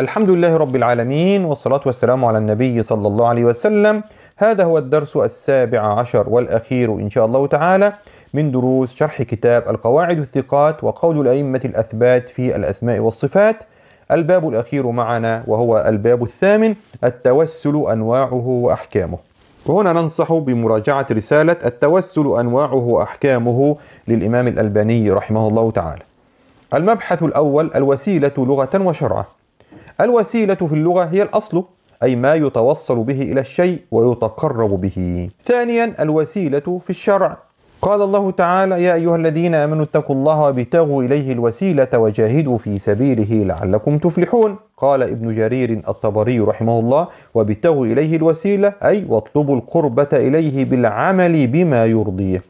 الحمد لله رب العالمين والصلاة والسلام على النبي صلى الله عليه وسلم هذا هو الدرس السابع عشر والأخير إن شاء الله تعالى من دروس شرح كتاب القواعد الثقات وقول الأئمة الأثبات في الأسماء والصفات الباب الأخير معنا وهو الباب الثامن التوسل أنواعه وأحكامه وهنا ننصح بمراجعة رسالة التوسل أنواعه وأحكامه للإمام الألباني رحمه الله تعالى المبحث الأول الوسيلة لغة وشرعا الوسيلة في اللغة هي الأصل أي ما يتوصل به إلى الشيء ويتقرب به ثانيا الوسيلة في الشرع قال الله تعالى يا أيها الذين آمنوا اتقوا الله وابتغوا إليه الوسيلة وجاهدوا في سبيله لعلكم تفلحون قال ابن جرير الطبري رحمه الله وابتغوا إليه الوسيلة أي واطلبوا القربة إليه بالعمل بما يرضيه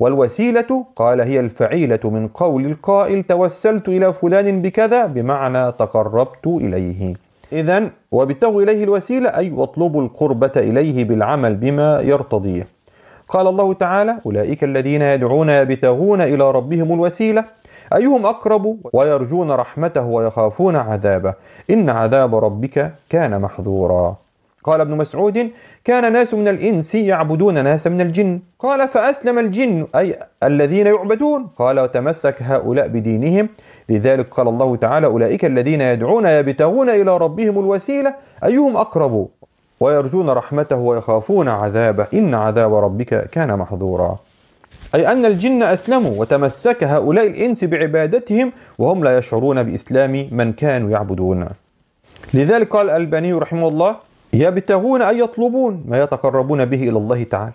والوسيلة قال هي الفعيلة من قول القائل توسلت إلى فلان بكذا بمعنى تقربت إليه إذا وابتغوا إليه الوسيلة أي واطلبوا القربة إليه بالعمل بما يرتضيه قال الله تعالى أولئك الذين يدعون يبتغون إلى ربهم الوسيلة أيهم أقرب ويرجون رحمته ويخافون عذابه إن عذاب ربك كان محذورا قال ابن مسعود كان ناس من الإنس يعبدون ناس من الجن قال فأسلم الجن أي الذين يعبدون قال وتمسك هؤلاء بدينهم لذلك قال الله تعالى أولئك الذين يدعون يبتغون إلى ربهم الوسيلة أيهم أقرب ويرجون رحمته ويخافون عذابه إن عذاب ربك كان محظورا أي أن الجن أسلموا وتمسك هؤلاء الإنس بعبادتهم وهم لا يشعرون بإسلام من كانوا يعبدون لذلك قال الألباني رحمه الله يبتغون أن يطلبون ما يتقربون به إلى الله تعالى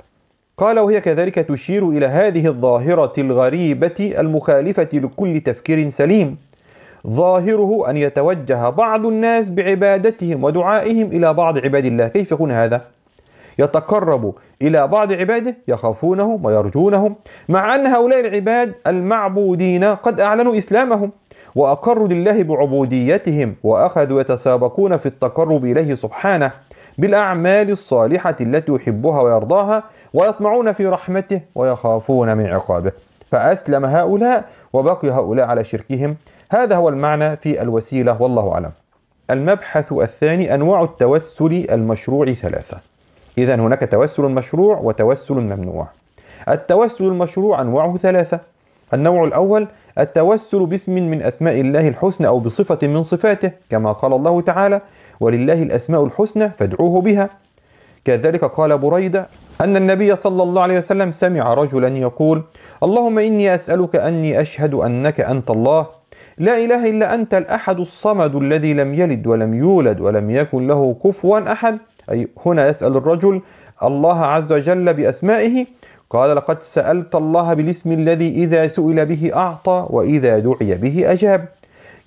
قال وهي كذلك تشير إلى هذه الظاهرة الغريبة المخالفة لكل تفكير سليم ظاهره أن يتوجه بعض الناس بعبادتهم ودعائهم إلى بعض عباد الله كيف يكون هذا؟ يتقرب إلى بعض عباده يخافونهم ويرجونهم مع أن هؤلاء العباد المعبودين قد أعلنوا إسلامهم وأقروا لله بعبوديتهم وأخذوا يتسابقون في التقرب إليه سبحانه بالأعمال الصالحة التي يحبها ويرضاها ويطمعون في رحمته ويخافون من عقابه فأسلم هؤلاء وبقي هؤلاء على شركهم هذا هو المعنى في الوسيلة والله أعلم المبحث الثاني أنواع التوسل المشروع ثلاثة إذا هناك توسل مشروع وتوسل ممنوع التوسل المشروع أنواعه ثلاثة النوع الأول التوسل باسم من أسماء الله الحسنى أو بصفة من صفاته كما قال الله تعالى ولله الأسماء الحسنى فادعوه بها كذلك قال بريدة أن النبي صلى الله عليه وسلم سمع رجلا يقول اللهم إني أسألك أني أشهد أنك أنت الله لا إله إلا أنت الأحد الصمد الذي لم يلد ولم يولد ولم يكن له كفوا أحد أي هنا يسأل الرجل الله عز وجل بأسمائه قال لقد سألت الله بالاسم الذي إذا سئل به أعطى وإذا دعي به أجاب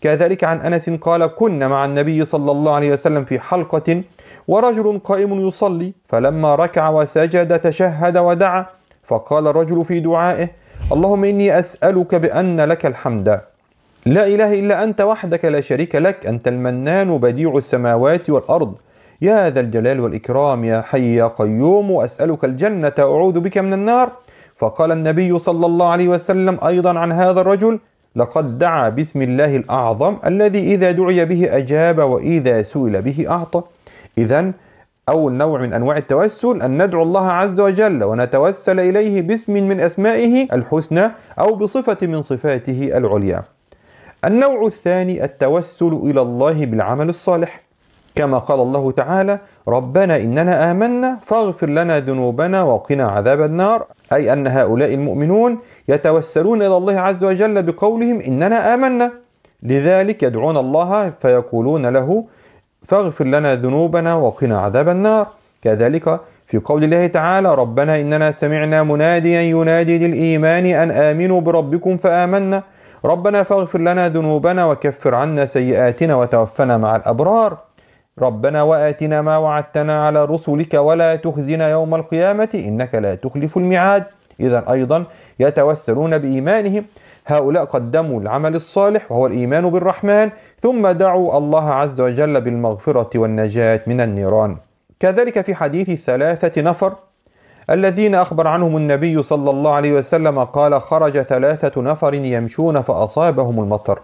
كذلك عن أنس قال كنا مع النبي صلى الله عليه وسلم في حلقة ورجل قائم يصلي فلما ركع وسجد تشهد ودعا فقال الرجل في دعائه اللهم إني أسألك بأن لك الحمد لا إله إلا أنت وحدك لا شريك لك أنت المنان بديع السماوات والأرض يا ذا الجلال والإكرام يا حي يا قيوم وأسألك الجنة أعوذ بك من النار فقال النبي صلى الله عليه وسلم أيضا عن هذا الرجل لقد دعا باسم الله الأعظم الذي إذا دعي به أجاب وإذا سئل به أعطى إذا أول نوع من أنواع التوسل أن ندعو الله عز وجل ونتوسل إليه باسم من أسمائه الحسنى أو بصفة من صفاته العليا النوع الثاني التوسل إلى الله بالعمل الصالح كما قال الله تعالى ربنا إننا آمنا فاغفر لنا ذنوبنا وقنا عذاب النار أي أن هؤلاء المؤمنون يتوسلون إلى الله عز وجل بقولهم إننا آمنا لذلك يدعون الله فيقولون له فاغفر لنا ذنوبنا وقنا عذاب النار كذلك في قول الله تعالى ربنا إننا سمعنا مناديا ينادي للإيمان أن آمنوا بربكم فآمنا ربنا فاغفر لنا ذنوبنا وكفر عنا سيئاتنا وتوفنا مع الأبرار ربنا واتنا ما وعدتنا على رسلك ولا تخزنا يوم القيامه انك لا تخلف الميعاد اذا ايضا يتوسلون بايمانهم هؤلاء قدموا العمل الصالح وهو الايمان بالرحمن ثم دعوا الله عز وجل بالمغفره والنجاه من النيران كذلك في حديث الثلاثه نفر الذين أخبر عنهم النبي صلى الله عليه وسلم قال خرج ثلاثة نفر يمشون فأصابهم المطر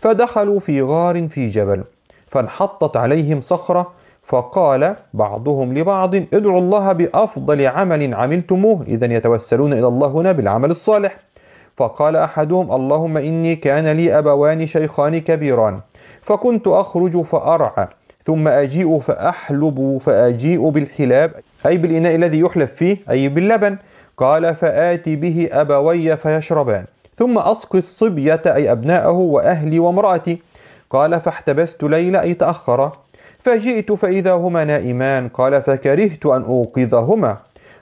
فدخلوا في غار في جبل فانحطت عليهم صخرة فقال بعضهم لبعض ادعوا الله بأفضل عمل عملتموه إذا يتوسلون إلى الله هنا بالعمل الصالح فقال أحدهم اللهم إني كان لي أبوان شيخان كبيران فكنت أخرج فأرعى ثم أجيء فأحلب فأجيء بالحلاب أي بالإناء الذي يحلب فيه أي باللبن قال فآتي به أبوي فيشربان ثم أسقي الصبية أي أبناءه وأهلي وامرأتي قال فاحتبست ليلى أي تأخر فجئت فإذا هما نائمان قال فكرهت أن أوقظهما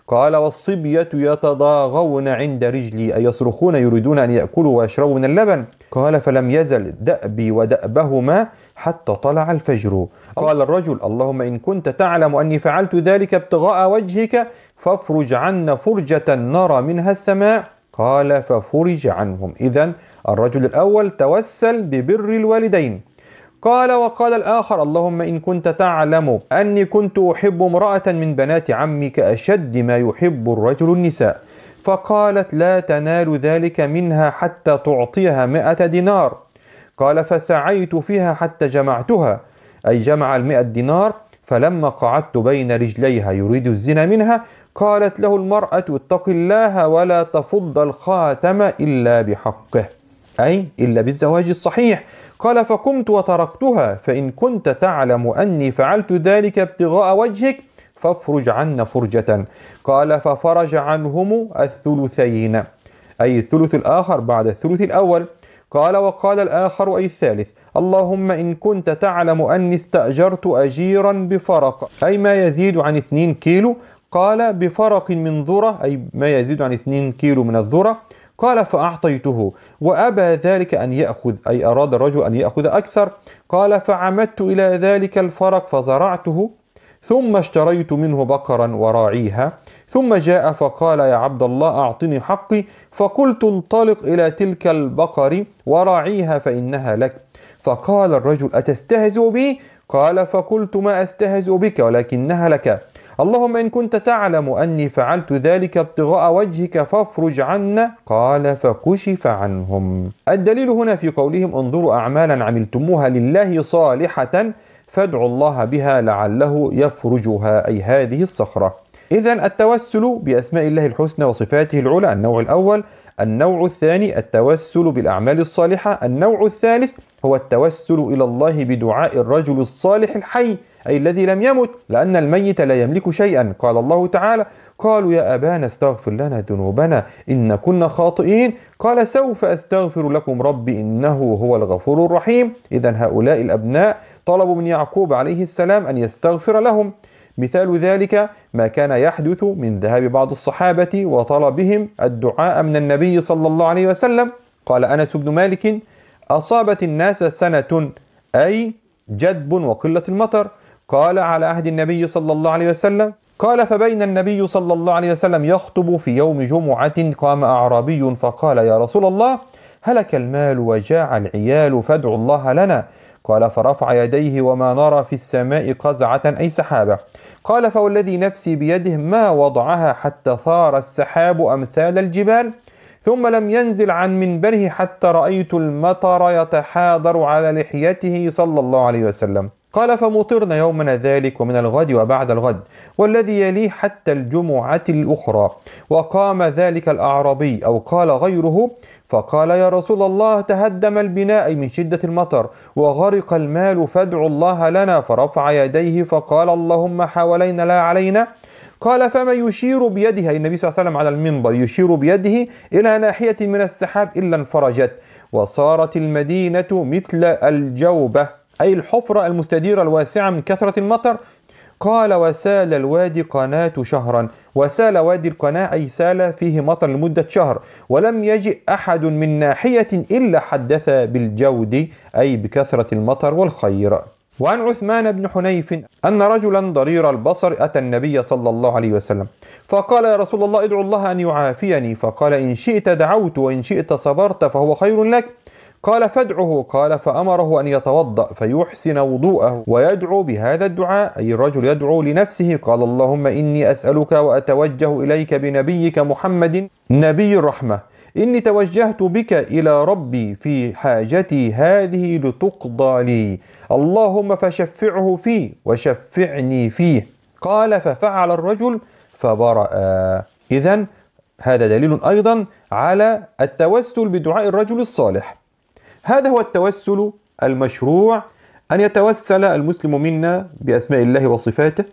قال والصبية يتضاغون عند رجلي أي يصرخون يريدون أن يأكلوا ويشربوا من اللبن قال فلم يزل دأبي ودأبهما حتى طلع الفجر قال الرجل اللهم إن كنت تعلم أني فعلت ذلك ابتغاء وجهك فافرج عنا فرجة نرى منها السماء قال ففرج عنهم إذا الرجل الأول توسل ببر الوالدين قال وقال الآخر اللهم إن كنت تعلم أني كنت أحب امرأة من بنات عمك أشد ما يحب الرجل النساء فقالت لا تنال ذلك منها حتى تعطيها مئة دينار قال فسعيت فيها حتى جمعتها أي جمع المئة دينار فلما قعدت بين رجليها يريد الزنا منها قالت له المرأة اتق الله ولا تفض الخاتم إلا بحقه أي إلا بالزواج الصحيح قال فقمت وتركتها فإن كنت تعلم أني فعلت ذلك ابتغاء وجهك فافرج عنا فرجة قال ففرج عنهم الثلثين أي الثلث الآخر بعد الثلث الأول قال وقال الآخر أي الثالث اللهم إن كنت تعلم أني استأجرت أجيرا بفرق أي ما يزيد عن 2 كيلو قال بفرق من ذرة أي ما يزيد عن 2 كيلو من الذرة قال فأعطيته وأبى ذلك أن يأخذ أي أراد الرجل أن يأخذ أكثر قال فعمدت إلى ذلك الفرق فزرعته ثم اشتريت منه بقرا وراعيها ثم جاء فقال يا عبد الله أعطني حقي فقلت انطلق إلى تلك البقر وراعيها فإنها لك فقال الرجل أتستهزئ بي قال فقلت ما أستهزئ بك ولكنها لك اللهم إن كنت تعلم أني فعلت ذلك ابتغاء وجهك فافرج عنا قال فكشف عنهم الدليل هنا في قولهم انظروا أعمالا عملتموها لله صالحة فادعوا الله بها لعله يفرجها أي هذه الصخرة إذا التوسل بأسماء الله الحسنى وصفاته العلى النوع الأول النوع الثاني التوسل بالأعمال الصالحة النوع الثالث هو التوسل إلى الله بدعاء الرجل الصالح الحي أي الذي لم يمت لأن الميت لا يملك شيئا قال الله تعالى قالوا يا أبانا استغفر لنا ذنوبنا إن كنا خاطئين قال سوف أستغفر لكم ربي إنه هو الغفور الرحيم إذا هؤلاء الأبناء طلبوا من يعقوب عليه السلام أن يستغفر لهم مثال ذلك ما كان يحدث من ذهاب بعض الصحابة وطلبهم الدعاء من النبي صلى الله عليه وسلم قال أنس بن مالك أصابت الناس سنة أي جدب وقلة المطر قال على عهد النبي صلى الله عليه وسلم قال فبين النبي صلى الله عليه وسلم يخطب في يوم جمعة قام أعرابي فقال يا رسول الله هلك المال وجاع العيال فادعوا الله لنا قال فرفع يديه وما نرى في السماء قزعة أي سحابة قال فوالذي نفسي بيده ما وضعها حتى ثار السحاب أمثال الجبال ثم لم ينزل عن منبره حتى رأيت المطر يتحاضر على لحيته صلى الله عليه وسلم قال فمطرنا يومنا ذلك ومن الغد وبعد الغد والذي يليه حتى الجمعة الأخرى وقام ذلك الأعرابي أو قال غيره فقال يا رسول الله تهدم البناء من شدة المطر وغرق المال فادعوا الله لنا فرفع يديه فقال اللهم حوالينا لا علينا قال فما يشير بيدها النبي صلى الله عليه وسلم على المنبر يشير بيده إلى ناحية من السحاب إلا انفرجت وصارت المدينة مثل الجوبة أي الحفرة المستديرة الواسعة من كثرة المطر قال وسال الوادي قناة شهرا وسال وادي القناة أي سال فيه مطر لمدة شهر ولم يجئ أحد من ناحية إلا حدث بالجود أي بكثرة المطر والخير وعن عثمان بن حنيف أن رجلا ضرير البصر أتى النبي صلى الله عليه وسلم فقال يا رسول الله ادعو الله أن يعافيني فقال إن شئت دعوت وإن شئت صبرت فهو خير لك قال فادعه قال فأمره أن يتوضأ فيحسن وضوءه ويدعو بهذا الدعاء أي الرجل يدعو لنفسه قال اللهم إني أسألك وأتوجه إليك بنبيك محمد نبي الرحمة إني توجهت بك إلى ربي في حاجتي هذه لتقضى لي اللهم فشفعه في وشفعني فيه قال ففعل الرجل فبرأ إذا هذا دليل أيضا على التوسل بدعاء الرجل الصالح هذا هو التوسل المشروع أن يتوسل المسلم منا بأسماء الله وصفاته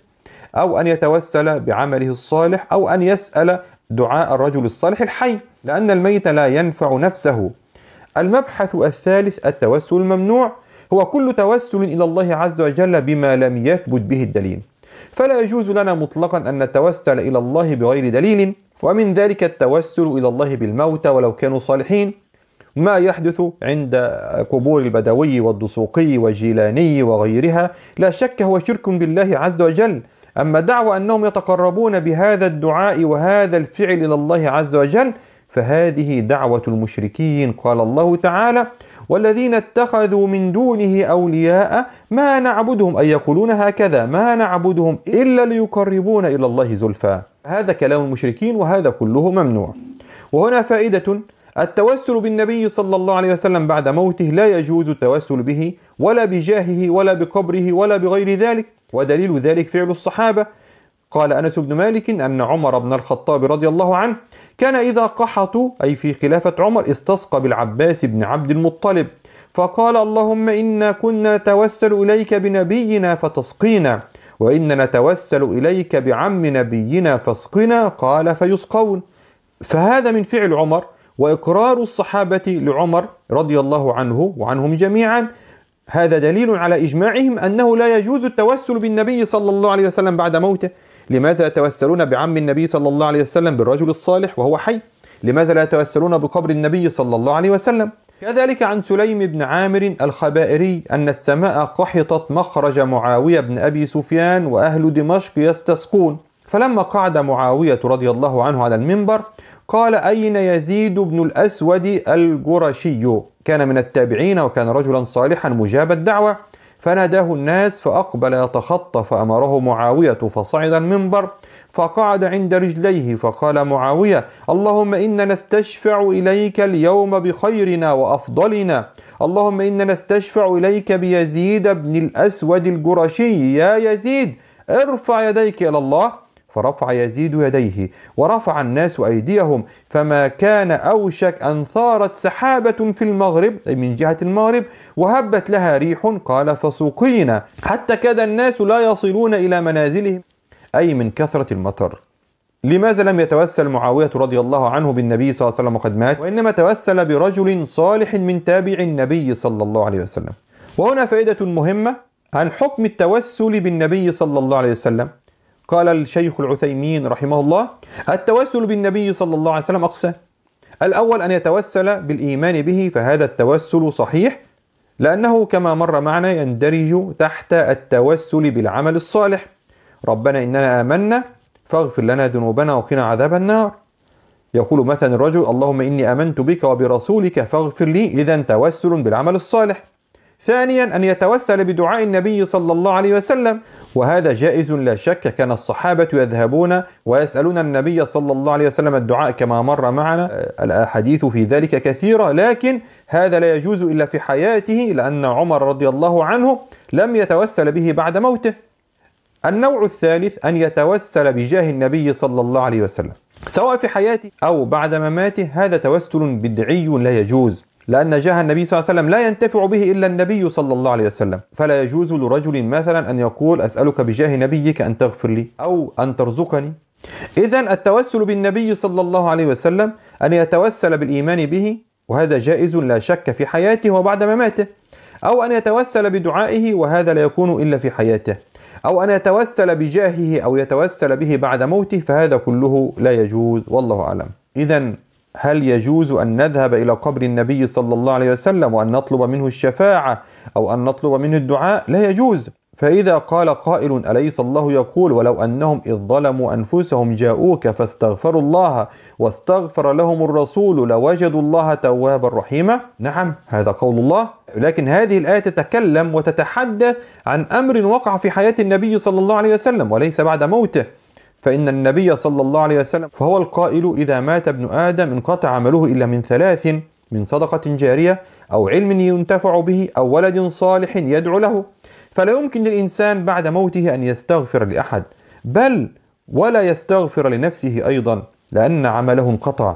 أو أن يتوسل بعمله الصالح أو أن يسأل دعاء الرجل الصالح الحي لأن الميت لا ينفع نفسه المبحث الثالث التوسل الممنوع هو كل توسل إلى الله عز وجل بما لم يثبت به الدليل فلا يجوز لنا مطلقا أن نتوسل إلى الله بغير دليل ومن ذلك التوسل إلى الله بالموتى ولو كانوا صالحين ما يحدث عند قبور البدوي والدسوقي والجيلاني وغيرها لا شك هو شرك بالله عز وجل أما دعوى أنهم يتقربون بهذا الدعاء وهذا الفعل إلى الله عز وجل فهذه دعوة المشركين قال الله تعالى والذين اتخذوا من دونه أولياء ما نعبدهم أي يقولون هكذا ما نعبدهم إلا ليقربون إلى الله زلفى هذا كلام المشركين وهذا كله ممنوع وهنا فائدة التوسل بالنبي صلى الله عليه وسلم بعد موته لا يجوز التوسل به ولا بجاهه ولا بقبره ولا بغير ذلك ودليل ذلك فعل الصحابة قال أنس بن مالك أن عمر بن الخطاب رضي الله عنه كان إذا قحطوا أي في خلافة عمر استسقى بالعباس بن عبد المطلب فقال اللهم إنا كنا نتوسل إليك بنبينا فتسقينا وإنا نتوسل إليك بعم نبينا فاسقنا قال فيسقون فهذا من فعل عمر وإقرار الصحابة لعمر رضي الله عنه وعنهم جميعا هذا دليل على إجماعهم أنه لا يجوز التوسل بالنبي صلى الله عليه وسلم بعد موته لماذا يتوسلون بعم النبي صلى الله عليه وسلم بالرجل الصالح وهو حي لماذا لا يتوسلون بقبر النبي صلى الله عليه وسلم كذلك عن سليم بن عامر الخبائري أن السماء قحطت مخرج معاوية بن أبي سفيان وأهل دمشق يستسقون فلما قعد معاوية رضي الله عنه على المنبر قال أين يزيد بن الأسود الجرشي كان من التابعين وكان رجلا صالحا مجاب الدعوة فناداه الناس فأقبل يتخطى فأمره معاوية فصعد المنبر فقعد عند رجليه فقال معاوية اللهم إنا نستشفع إليك اليوم بخيرنا وأفضلنا اللهم إنا نستشفع إليك بيزيد بن الأسود الجرشي يا يزيد ارفع يديك إلى الله فرفع يزيد يديه ورفع الناس أيديهم فما كان أوشك أن ثارت سحابة في المغرب أي من جهة المغرب وهبت لها ريح قال فسقينا حتى كاد الناس لا يصلون إلى منازلهم أي من كثرة المطر لماذا لم يتوسل معاوية رضي الله عنه بالنبي صلى الله عليه وسلم وقد مات وإنما توسل برجل صالح من تابع النبي صلى الله عليه وسلم وهنا فائدة مهمة عن حكم التوسل بالنبي صلى الله عليه وسلم قال الشيخ العثيمين رحمه الله التوسل بالنبي صلى الله عليه وسلم أقسام الأول أن يتوسل بالإيمان به فهذا التوسل صحيح لأنه كما مر معنا يندرج تحت التوسل بالعمل الصالح ربنا إننا آمنا فاغفر لنا ذنوبنا وقنا عذاب النار يقول مثلا الرجل اللهم إني آمنت بك وبرسولك فاغفر لي إذا توسل بالعمل الصالح ثانيا أن يتوسل بدعاء النبي صلى الله عليه وسلم وهذا جائز لا شك كان الصحابة يذهبون ويسألون النبي صلى الله عليه وسلم الدعاء كما مر معنا آه، الأحاديث في ذلك كثيرة لكن هذا لا يجوز إلا في حياته لأن عمر رضي الله عنه لم يتوسل به بعد موته النوع الثالث أن يتوسل بجاه النبي صلى الله عليه وسلم سواء في حياته أو بعد مماته هذا توسل بدعي لا يجوز لأن جاه النبي صلى الله عليه وسلم لا ينتفع به إلا النبي صلى الله عليه وسلم فلا يجوز لرجل مثلا أن يقول أسألك بجاه نبيك أن تغفر لي أو أن ترزقني إذا التوسل بالنبي صلى الله عليه وسلم أن يتوسل بالإيمان به وهذا جائز لا شك في حياته وبعد مماته أو أن يتوسل بدعائه وهذا لا يكون إلا في حياته أو أن يتوسل بجاهه أو يتوسل به بعد موته فهذا كله لا يجوز والله أعلم إذا هل يجوز أن نذهب إلى قبر النبي صلى الله عليه وسلم وأن نطلب منه الشفاعة أو أن نطلب منه الدعاء؟ لا يجوز، فإذا قال قائل أليس الله يقول ولو أنهم إذ ظلموا أنفسهم جاءوك فاستغفروا الله واستغفر لهم الرسول لوجدوا الله توابا رحيما نعم هذا قول الله لكن هذه الآية تتكلم وتتحدث عن أمر وقع في حياة النبي صلى الله عليه وسلم وليس بعد موته فإن النبي صلى الله عليه وسلم فهو القائل إذا مات ابن آدم انقطع عمله إلا من ثلاث من صدقة جارية أو علم ينتفع به أو ولد صالح يدعو له فلا يمكن للإنسان بعد موته أن يستغفر لأحد بل ولا يستغفر لنفسه أيضا لأن عمله انقطع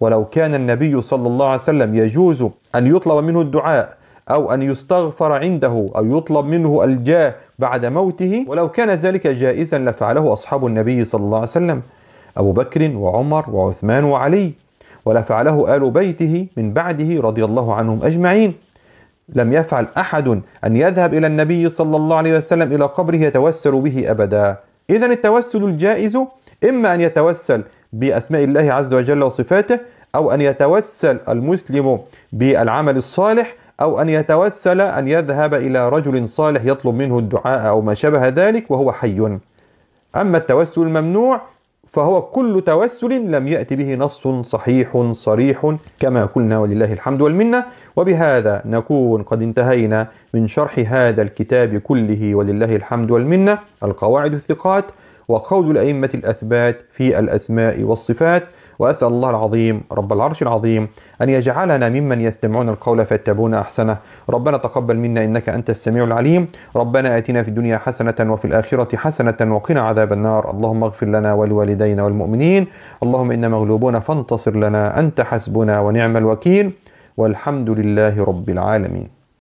ولو كان النبي صلى الله عليه وسلم يجوز أن يطلب منه الدعاء أو أن يستغفر عنده أو يطلب منه الجاه بعد موته ولو كان ذلك جائزا لفعله أصحاب النبي صلى الله عليه وسلم أبو بكر وعمر وعثمان وعلي ولفعله آل بيته من بعده رضي الله عنهم أجمعين لم يفعل أحد أن يذهب إلى النبي صلى الله عليه وسلم إلى قبره يتوسل به أبدا إذا التوسل الجائز إما أن يتوسل بأسماء الله عز وجل وصفاته أو أن يتوسل المسلم بالعمل الصالح أو أن يتوسل أن يذهب إلى رجل صالح يطلب منه الدعاء أو ما شابه ذلك وهو حي أما التوسل الممنوع فهو كل توسل لم يأتي به نص صحيح صريح كما قلنا ولله الحمد والمنة وبهذا نكون قد انتهينا من شرح هذا الكتاب كله ولله الحمد والمنة القواعد الثقات وقول الأئمة الأثبات في الأسماء والصفات وأسأل الله العظيم رب العرش العظيم أن يجعلنا ممن يستمعون القول فيتبعون أحسنه ربنا تقبل منا إنك أنت السميع العليم ربنا آتنا في الدنيا حسنة وفي الآخرة حسنة وقنا عذاب النار اللهم اغفر لنا ولوالدينا والمؤمنين اللهم إنا مغلوبون فانتصر لنا أنت حسبنا ونعم الوكيل والحمد لله رب العالمين